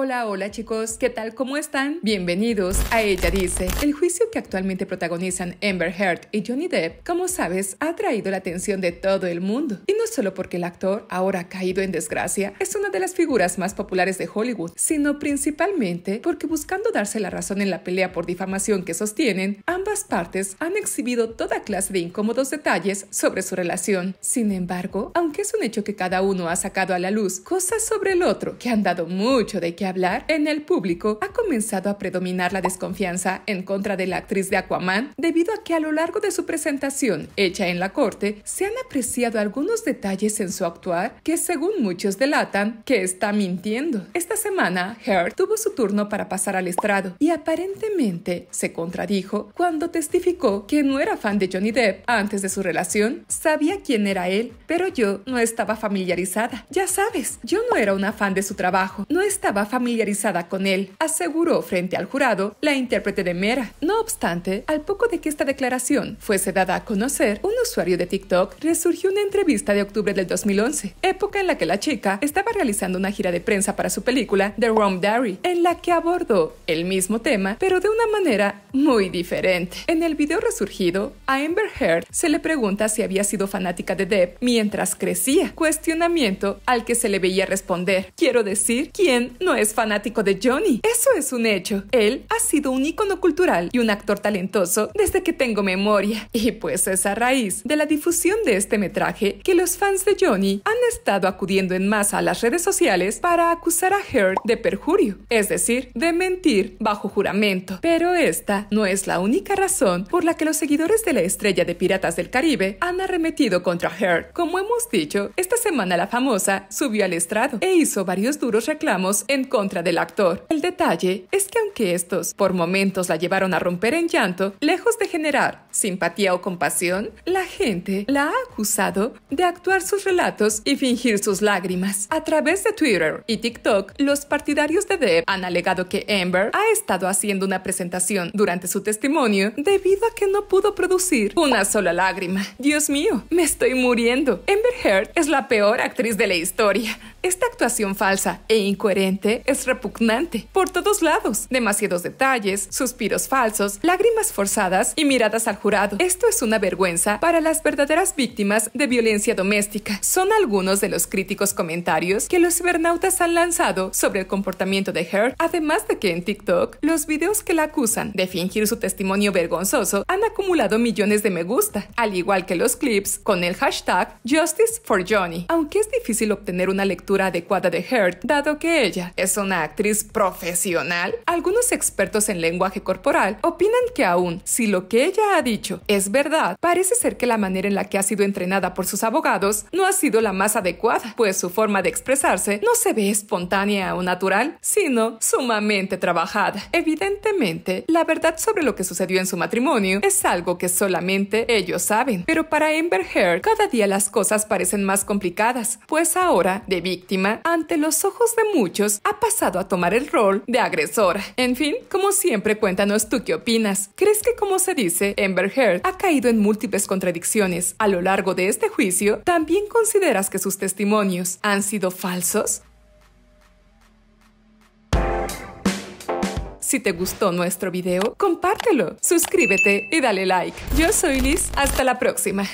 Hola, hola chicos, ¿qué tal? ¿Cómo están? Bienvenidos a Ella Dice, el juicio que actualmente protagonizan Amber Heard y Johnny Depp, como sabes, ha atraído la atención de todo el mundo. Y no solo porque el actor, ahora ha caído en desgracia, es una de las figuras más populares de Hollywood, sino principalmente porque buscando darse la razón en la pelea por difamación que sostienen, ambas partes han exhibido toda clase de incómodos detalles sobre su relación. Sin embargo, aunque es un hecho que cada uno ha sacado a la luz cosas sobre el otro que han dado mucho de que hablar, en el público ha comenzado a predominar la desconfianza en contra de la actriz de Aquaman debido a que a lo largo de su presentación hecha en la corte se han apreciado algunos detalles en su actuar que según muchos delatan que está mintiendo. Esta semana, Heard tuvo su turno para pasar al estrado y aparentemente se contradijo cuando testificó que no era fan de Johnny Depp antes de su relación, sabía quién era él, pero yo no estaba familiarizada. Ya sabes, yo no era una fan de su trabajo, no estaba familiarizada con él, aseguró frente al jurado la intérprete de Mera. No obstante, al poco de que esta declaración fuese dada a conocer, un usuario de TikTok resurgió una entrevista de octubre del 2011, época en la que la chica estaba realizando una gira de prensa para su película The Rum Diary, en la que abordó el mismo tema, pero de una manera muy diferente. En el video resurgido, a Amber Heard se le pregunta si había sido fanática de Depp mientras crecía, cuestionamiento al que se le veía responder. Quiero decir, ¿quién no es fanático de Johnny. Eso es un hecho. Él ha sido un ícono cultural y un actor talentoso desde que tengo memoria. Y pues es a raíz de la difusión de este metraje que los fans de Johnny han estado acudiendo en masa a las redes sociales para acusar a Heard de perjurio, es decir, de mentir bajo juramento. Pero esta no es la única razón por la que los seguidores de la estrella de Piratas del Caribe han arremetido contra Heard. Como hemos dicho, esta semana la famosa subió al estrado e hizo varios duros reclamos en contra contra del actor. El detalle es que aunque estos por momentos la llevaron a romper en llanto, lejos de generar simpatía o compasión, la gente la ha acusado de actuar sus relatos y fingir sus lágrimas. A través de Twitter y TikTok, los partidarios de Deb han alegado que Amber ha estado haciendo una presentación durante su testimonio debido a que no pudo producir una sola lágrima. Dios mío, me estoy muriendo. Amber Heard es la peor actriz de la historia. Esta actuación falsa e incoherente es repugnante por todos lados. Demasiados detalles, suspiros falsos, lágrimas forzadas y miradas al jurado. Esto es una vergüenza para las verdaderas víctimas de violencia doméstica. Son algunos de los críticos comentarios que los cibernautas han lanzado sobre el comportamiento de Heard, además de que en TikTok los videos que la acusan de fingir su testimonio vergonzoso han acumulado millones de me gusta, al igual que los clips con el hashtag Justice for Johnny. Aunque es difícil obtener una lectura adecuada de Heard, dado que ella es una actriz profesional. Algunos expertos en lenguaje corporal opinan que aún si lo que ella ha dicho es verdad, parece ser que la manera en la que ha sido entrenada por sus abogados no ha sido la más adecuada, pues su forma de expresarse no se ve espontánea o natural, sino sumamente trabajada. Evidentemente, la verdad sobre lo que sucedió en su matrimonio es algo que solamente ellos saben, pero para Amber Heard cada día las cosas parecen más complicadas, pues ahora, debido ante los ojos de muchos, ha pasado a tomar el rol de agresor. En fin, como siempre, cuéntanos tú qué opinas. ¿Crees que, como se dice, Amber Heard ha caído en múltiples contradicciones a lo largo de este juicio? ¿También consideras que sus testimonios han sido falsos? Si te gustó nuestro video, compártelo, suscríbete y dale like. Yo soy Liz, hasta la próxima.